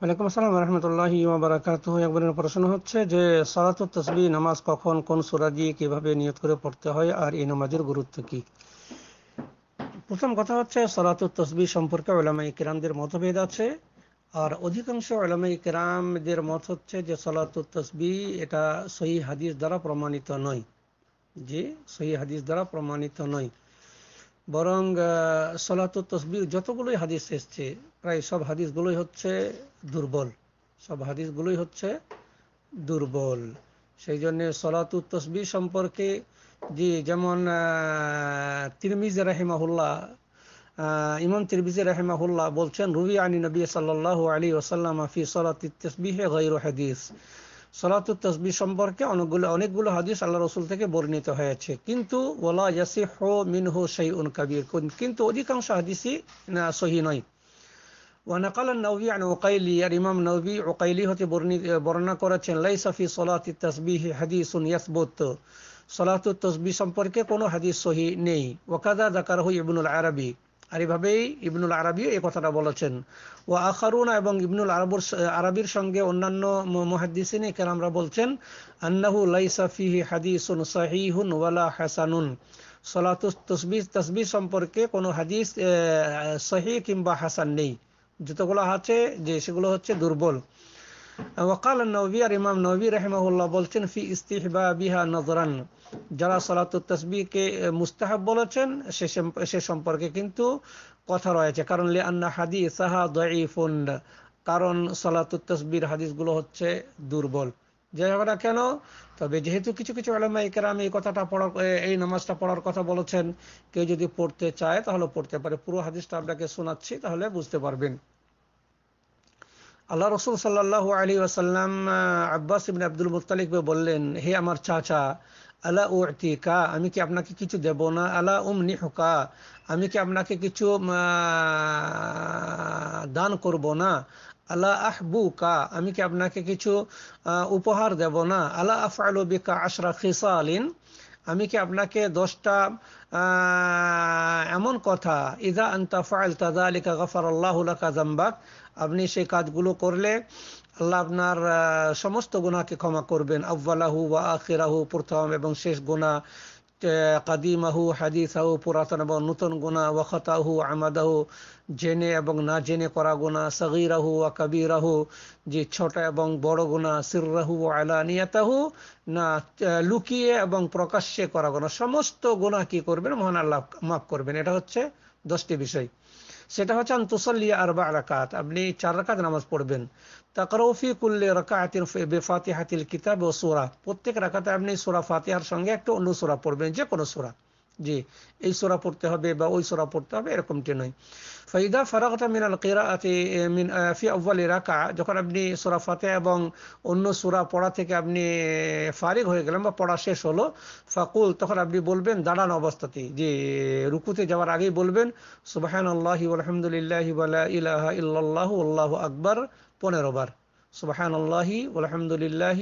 ওয়ালাইকুম আসসালাম একবারের প্রশ্ন হচ্ছে যে সালাত তসবি নামাজ কখন কোন সুরা দিয়ে নিয়ত করে পড়তে হয় আর এই নামাজের গুরুত্ব প্রথম কথা হচ্ছে সালাত তসবি সম্পর্কে ওলামাই কিরামদের মতভেদ আছে আর অধিকাংশ ওলামাই কিরামদের মত হচ্ছে যে সালাত তসবি এটা সহি হাদিস দ্বারা প্রমাণিত নয় যে সহি হাদিস দ্বারা প্রমাণিত নয় বরং সলাত তসবির যতগুলোই হাদিস এসছে প্রায় সব হাদিসগুলোই হচ্ছে দুর্বল সব হাদিসগুলোই হচ্ছে দুর্বল সেই জন্যে সলাতু তসবির সম্পর্কে যে যেমন তিরমিজ রাহেমাহুল্লাহ ইমাম তিরমিজ রাহেমাহুল্লাহ বলছেন রুবি আনী নবী সাল্লাহ আলী ওসাল্লাম ফি সলাত তসবিহে গৈর হাদিস সলাতুল তসবি সম্পর্কে অনেকগুলো অনেকগুলো হাদিস আল্লাহ রসুল থেকে বর্ণিত হয়েছে কিন্তু ওলা ইয়াসি হো মিন হো সেই উন কাবির কিন্তু অধিকাংশ হাদিসই না সহি নয় ونقل النووي عن عقيلي الإمام النووي عقيلي হতে বর্ণনা করেছেন ليس في صلاة التسبيح حديث يثبت صلاة التسبيح সম্পর্কে কোনো হাদিস সহি নেই وكذا ذكره ابن العربي আর এভাবেই ইবনুল আরবিও এই কথাটা বলেছেন ও আখারুনা এবং ইবনুল আরবর আরবির সঙ্গে অন্যান্য মহাদিসিন আমরা বলছেন আন্নাহু লাইসাফিহি হাদিসুন সাহিহুন ওয়ালা হাসানুন সলাতুস তসবি তসবি সম্পর্কে কোনো হাদিস সহি কিংবা হাসান নেই যতগুলো আছে যে সেগুলো হচ্ছে দুর্বল وقال النووي امام ইমাম رحمه الله বলছেন في استحبابها نظرا নজরান যারা التسبيح তসবিকে مستحب বলেছেন সে সম্পর্কে কিন্তু কথা রয়েছে কারণ لان حديثها ضعيف সাহা দইফুন কারণ সলাতুল তসবির হাদিসগুলো হচ্ছে দুর্বল যাই হোক না কেন তবে যেহেতু কিছু কিছু আলমা ইকেরাম এই কথাটা পড়ার এই নামাজটা পড়ার কথা বলেছেন কেউ যদি পড়তে চায় তাহলে পড়তে পারে পুরো হাদিসটা আপনাকে শোনাচ্ছি তাহলে বুঝতে পারবেন আল্লাহ রসুল সাল্লাহ আলী আসাল্লাম আব্বাস ইবিন আব্দুল মুতালিককে বললেন হে আমার চাচা আলা উতি কা আমি কি আপনাকে কিছু দেব না আল্লাহ উম নিহকা আমি কি আপনাকে কিছু দান করব না আলা আহবু কা আমি কি আপনাকে কিছু উপহার দেব না আল্লাহ আফ আলু বিকা আশরা খিসা আলিন আমি কি আপনাকে দশটা এমন কথা ইজা আন্তা তাজা আলিকা গফার আল্লাহুল্লাকা জাম্বাক আপনি সেই কাজগুলো করলে আল্লাহ আপনার সমস্ত গুণাকে ক্ষমা করবেন আব্বালাহু বা আখিরাহু প্রথম এবং শেষ গুণা কাদিমাহু হাদিসাহু পুরাতন এবং নূতন গুণা ওয়াখতাহু আমাদাহু জেনে এবং না জেনে করা গুণা সগিরাহু ওয়া কবিরাহু যে ছোট এবং বড় গুণা সিররাহু আলানিয়াতাহু না লুকিয়ে এবং প্রকাশ্যে করা গুণা সমস্ত গুণা কি করবেন মহান আল্লাহ মাফ করবেন এটা হচ্ছে দশটি বিষয় সেটা হচ্ছে আর আরবা রাকাত আপনি চার রাকাত নামাজ পড়বেন তাকরৌফি কুল্লে রাকাতিন বেফাতিহাতিল কিতাব ও সুরা প্রত্যেক রাকাতে আপনি সুরা ফাতিহার সঙ্গে একটা অন্য সুরা পড়বেন যে কোনো সুরা যে এই সোরা পড়তে হবে বা ওই সোরা পড়তে হবে এরকমটি নয় ফাইদা ফারাকতা মিনাল কেরা মিন ফি আউ্বালি রাকা যখন আপনি সোরা ফাতে এবং অন্য সোরা পড়া থেকে আপনি ফারিক হয়ে গেলেন বা পড়া শেষ হলো ফাকুল তখন আপনি বলবেন দাঁড়ানো অবস্থাতেই যে রুকুতে যাওয়ার আগেই বলবেন সুবাহান আল্লাহি আলহামদুলিল্লাহ ইলাহা ইল্লাল্লাহু আল্লাহ আকবার পনেরো বার সুবাহান আল্লাহি আলহামদুলিল্লাহ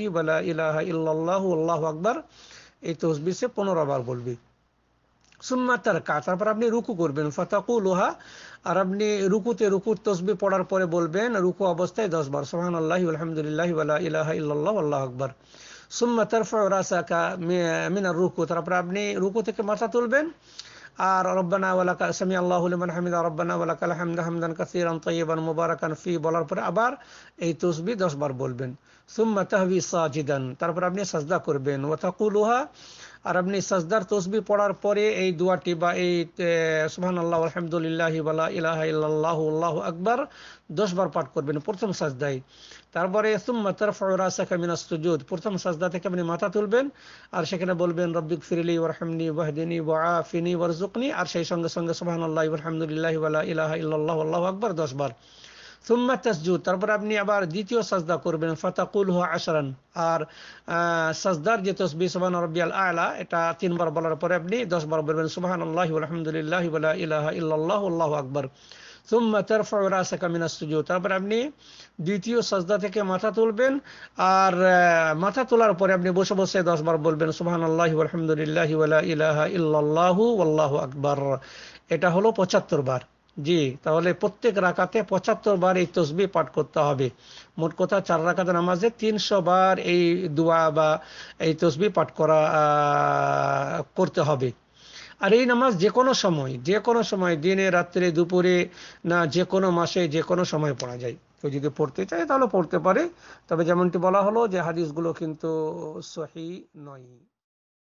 ইলাহা ইল্লাল্লাহু আল্লাহ আকবার এই তসবি সে পনেরো বার বলবি সুম্মা তারকা তারপর আপনি রুকু করবেন ফাতাকুলুহা আর আপনি রুকুতে রুকুর তসবি পড়ার পরে বলবেন রুকু অবস্থায় দশবার সোহান আল্লাহ আলহামদুলিল্লাহ ইলাহা ইল্লাহ আল্লাহ আকবর সুম্মা তারফা রাসাকা মিনার রুকু তারপর আপনি রুকু থেকে মাথা তুলবেন আর রব্বানা ওয়ালাকা সামি আল্লাহ লিমান হামিদা রব্বানা ওয়ালাকা হামদা হামদান কাসিরান তৈবান মুবারাকান ফি বলার পরে আবার এই তসবি দশবার বলবেন সুম্মা তাহবি সাজিদান তারপর আপনি সাজদা করবেন ওয়াতাকুলুহা আর আপনি সাজদার তসবি পড়ার পরে এই দোয়াটি বা এই সোহান আল্লাহ আলহামদুলিল্লাহ ইবালা ইলাহ ইল্লাহ আল্লাহ দশ বার পাঠ করবেন প্রথম সাজদাই তারপরে সুজুদ প্রথম সাজদা থেকে আপনি মাথা তুলবেন আর সেখানে বলবেন রব্বিক ফিরিলি ওরহামনি ওয়াহদিনী ওয়াফিনী ওয়ারজুকনি আর সেই সঙ্গে সঙ্গে সোহান আল্লাহ আলহামদুলিল্লাহ ইবালা ইলাহ ইহ আল্লাহ দশ বার সুম্মা তাসজুদ তারপর আপনি আবার দ্বিতীয় সাজদা করবেন ফাতাকুল হু আশরান আর সাজদার যে তসবি সুবান রব্বিয়াল আলা এটা তিনবার বলার পরে আপনি দশবার বলবেন সুবাহান আল্লাহ আলহামদুলিল্লাহ ইলাহা ইল্লাহ আল্লাহ আকবর সুম্মা তারফা রাসাকা মিনাস সুজুদ তারপর আপনি দ্বিতীয় সাজদা থেকে মাথা তুলবেন আর মাথা তোলার পরে আপনি বসে বসে দশবার বলবেন সুহান আল্লাহ আলহামদুলিল্লাহ ইলাহা ইল্লাল্লাহু আল্লাহ আকবর এটা হলো পঁচাত্তর বার জি তাহলে প্রত্যেক রাকাতে পঁচাত্তর বার এই তসবি পাঠ করতে হবে মোট কথা চার রাকাতে নামাজে তিনশো বার এই দোয়া বা এই তসবি পাঠ করা করতে হবে আর এই নামাজ যে কোনো সময় যে কোনো সময় দিনে রাত্রে দুপুরে না যে কোনো মাসে যে কোনো সময় পড়া যায় কেউ যদি পড়তে চায় তাহলে পড়তে পারে তবে যেমনটি বলা হলো যে হাদিসগুলো কিন্তু সহি নয়